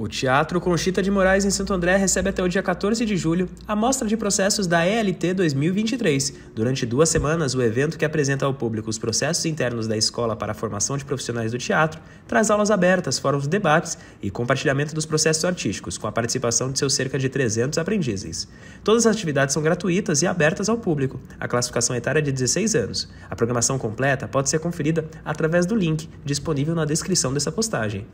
O Teatro Conchita de Moraes em Santo André recebe até o dia 14 de julho a Mostra de Processos da ELT 2023. Durante duas semanas, o evento que apresenta ao público os processos internos da escola para a formação de profissionais do teatro traz aulas abertas, fóruns, debates e compartilhamento dos processos artísticos, com a participação de seus cerca de 300 aprendizes. Todas as atividades são gratuitas e abertas ao público. A classificação etária é de 16 anos. A programação completa pode ser conferida através do link disponível na descrição dessa postagem.